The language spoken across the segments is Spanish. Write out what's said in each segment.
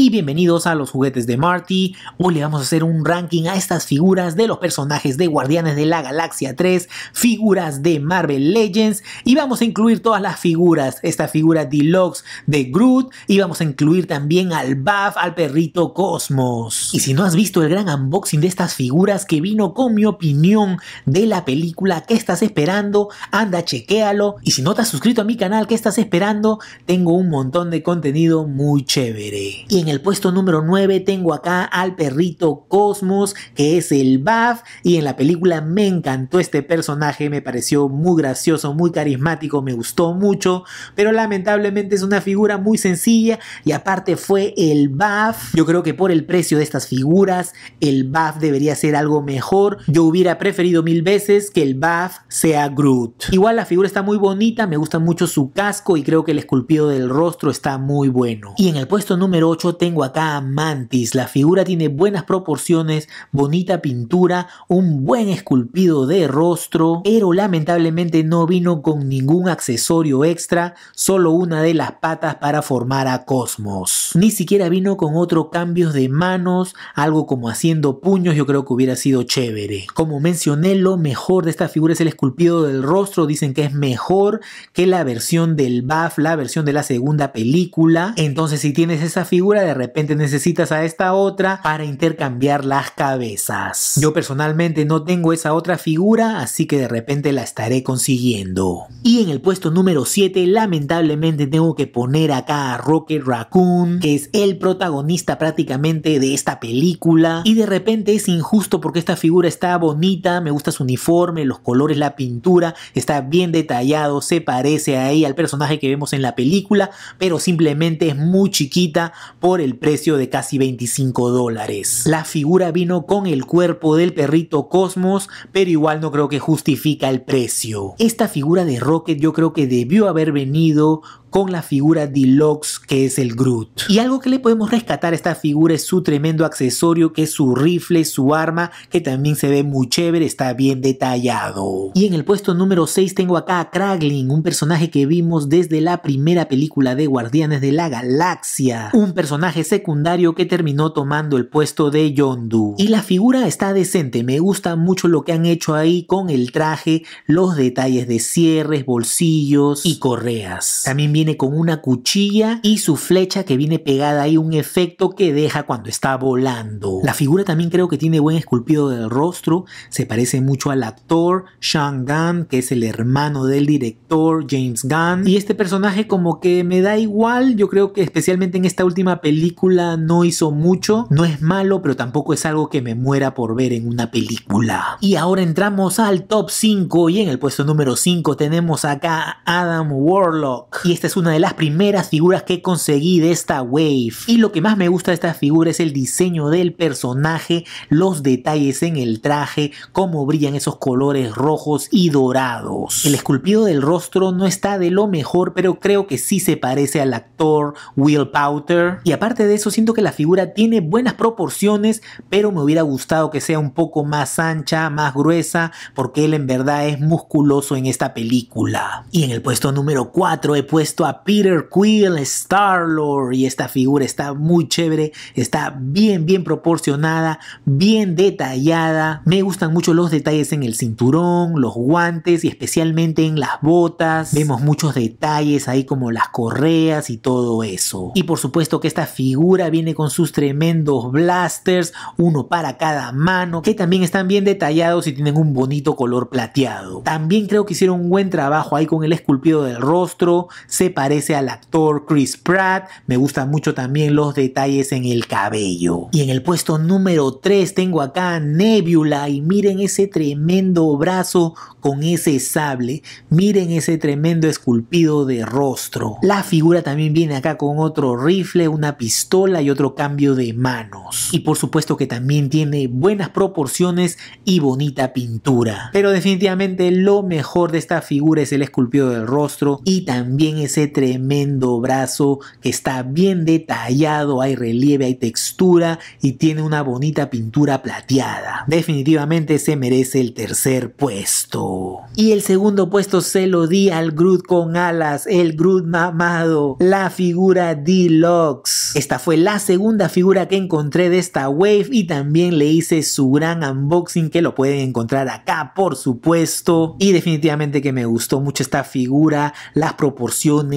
y bienvenidos a los juguetes de Marty. Hoy le vamos a hacer un ranking a estas figuras de los personajes de Guardianes de la Galaxia 3, figuras de Marvel Legends y vamos a incluir todas las figuras, esta figura deluxe de Groot y vamos a incluir también al Buff, al perrito Cosmos. Y si no has visto el gran unboxing de estas figuras que vino con mi opinión de la película que estás esperando, anda chequéalo y si no te has suscrito a mi canal ¿qué estás esperando, tengo un montón de contenido muy chévere. En el puesto número 9 tengo acá al perrito Cosmos, que es el Buff, y en la película me encantó este personaje, me pareció muy gracioso, muy carismático, me gustó mucho, pero lamentablemente es una figura muy sencilla y aparte fue el Buff. Yo creo que por el precio de estas figuras, el Buff debería ser algo mejor. Yo hubiera preferido mil veces que el Buff sea Groot. Igual la figura está muy bonita, me gusta mucho su casco y creo que el esculpido del rostro está muy bueno. Y en el puesto número 8 tengo acá a Mantis. La figura tiene buenas proporciones, bonita pintura, un buen esculpido de rostro, pero lamentablemente no vino con ningún accesorio extra, solo una de las patas para formar a Cosmos. Ni siquiera vino con otro cambios de manos, algo como haciendo puños, yo creo que hubiera sido chévere. Como mencioné, lo mejor de esta figura es el esculpido del rostro, dicen que es mejor que la versión del BAF, la versión de la segunda película. Entonces si tienes esa figura, de repente necesitas a esta otra para intercambiar las cabezas. Yo personalmente no tengo esa otra figura, así que de repente la estaré consiguiendo. Y en el puesto número 7, lamentablemente tengo que poner acá a Rocket Raccoon, que es el protagonista prácticamente de esta película. Y de repente es injusto porque esta figura está bonita, me gusta su uniforme, los colores, la pintura, está bien detallado, se parece ahí al personaje que vemos en la película, pero simplemente es muy chiquita por el precio de casi 25 dólares. La figura vino con el cuerpo del perrito Cosmos, pero igual no creo que justifica el precio. Esta figura de Rocket yo creo que debió haber venido con la figura Deluxe que es el Groot. Y algo que le podemos rescatar a esta figura es su tremendo accesorio que es su rifle, su arma, que también se ve muy chévere, está bien detallado. Y en el puesto número 6 tengo acá a Kraglin, un personaje que vimos desde la primera película de Guardianes de la Galaxia, un personaje secundario que terminó tomando el puesto de Yondu. Y la figura está decente, me gusta mucho lo que han hecho ahí con el traje, los detalles de cierres, bolsillos y correas. También viene con una cuchilla y su flecha que viene pegada ahí, un efecto que deja cuando está volando. La figura también creo que tiene buen esculpido del rostro, se parece mucho al actor Sean Gunn, que es el hermano del director James Gunn. Y este personaje como que me da igual, yo creo que especialmente en esta última película no hizo mucho, no es malo, pero tampoco es algo que me muera por ver en una película. Y ahora entramos al top 5 y en el puesto número 5 tenemos acá a Adam Warlock. Y este es una de las primeras figuras que conseguí de esta wave. Y lo que más me gusta de esta figura es el diseño del personaje, los detalles en el traje, cómo brillan esos colores rojos y dorados. El esculpido del rostro no está de lo mejor, pero creo que sí se parece al actor Will Powter. Y aparte de eso, siento que la figura tiene buenas proporciones, pero me hubiera gustado que sea un poco más ancha, más gruesa, porque él en verdad es musculoso en esta película. Y en el puesto número 4 he puesto a Peter Quill, Star-Lord, y esta figura está muy chévere, está bien, bien proporcionada, bien detallada. Me gustan mucho los detalles en el cinturón, los guantes y especialmente en las botas. Vemos muchos detalles ahí como las correas y todo eso. Y por supuesto que esta figura viene con sus tremendos blasters, uno para cada mano, que también están bien detallados y tienen un bonito color plateado. También creo que hicieron un buen trabajo ahí con el esculpido del rostro, se parece al actor Chris Pratt. Me gustan mucho también los detalles en el cabello. Y en el puesto número 3 tengo acá Nebula y miren ese tremendo brazo con ese sable. Miren ese tremendo esculpido de rostro. La figura también viene acá con otro rifle, una pistola y otro cambio de manos. Y por supuesto que también tiene buenas proporciones y bonita pintura. Pero definitivamente lo mejor de esta figura es el esculpido del rostro y también ese tremendo brazo que está bien detallado, hay relieve, hay textura y tiene una bonita pintura plateada. Definitivamente se merece el tercer puesto. Y el segundo puesto se lo di al Groot con alas, el Groot mamado, la figura Deluxe. Esta fue la segunda figura que encontré de esta wave y también le hice su gran unboxing que lo pueden encontrar acá por supuesto y definitivamente que me gustó mucho esta figura, las proporciones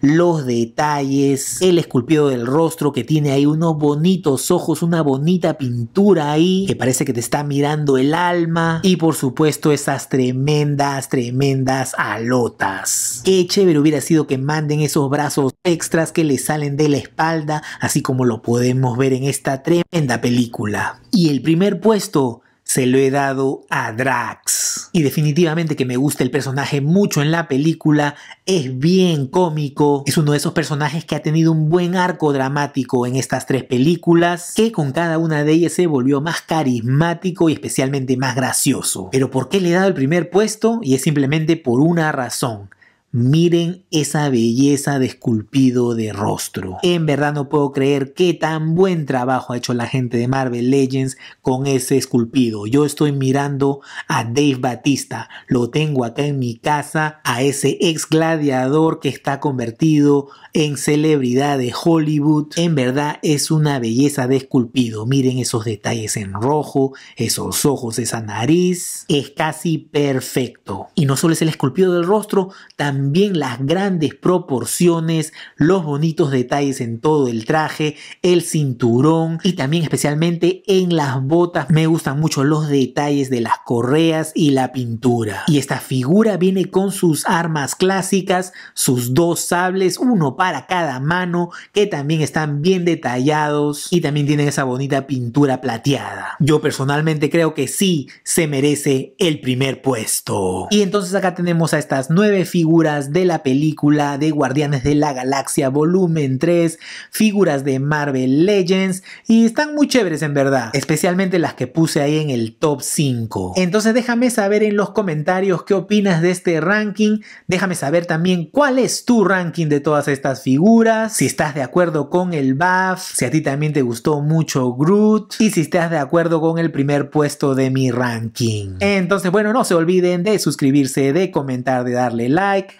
los detalles, el esculpido del rostro que tiene ahí unos bonitos ojos, una bonita pintura ahí que parece que te está mirando el alma y por supuesto esas tremendas, tremendas alotas. Qué chévere hubiera sido que manden esos brazos extras que le salen de la espalda, así como lo podemos ver en esta tremenda película. Y el primer puesto se lo he dado a Drax y definitivamente que me gusta el personaje mucho en la película, es bien cómico, es uno de esos personajes que ha tenido un buen arco dramático en estas tres películas, que con cada una de ellas se volvió más carismático y especialmente más gracioso. Pero ¿por qué le he dado el primer puesto? Y es simplemente por una razón. Miren esa belleza de esculpido de rostro. En verdad no puedo creer qué tan buen trabajo ha hecho la gente de Marvel Legends con ese esculpido. Yo estoy mirando a Dave Batista. Lo tengo acá en mi casa, a ese ex gladiador que está convertido en celebridad de Hollywood. En verdad es una belleza de esculpido. Miren esos detalles en rojo, esos ojos, esa nariz. Es casi perfecto. Y no solo es el esculpido del rostro, también bien las grandes proporciones, los bonitos detalles en todo el traje, el cinturón y también especialmente en las botas. Me gustan mucho los detalles de las correas y la pintura. Y esta figura viene con sus armas clásicas, sus dos sables, uno para cada mano, que también están bien detallados y también tienen esa bonita pintura plateada. Yo personalmente creo que sí se merece el primer puesto. Y entonces acá tenemos a estas nueve figuras de la película de Guardianes de la Galaxia Volumen 3, figuras de Marvel Legends y están muy chéveres en verdad, especialmente las que puse ahí en el top 5. Entonces déjame saber en los comentarios qué opinas de este ranking, déjame saber también cuál es tu ranking de todas estas figuras, si estás de acuerdo con el buff, si a ti también te gustó mucho Groot y si estás de acuerdo con el primer puesto de mi ranking. Entonces bueno, no se olviden de suscribirse, de comentar, de darle like,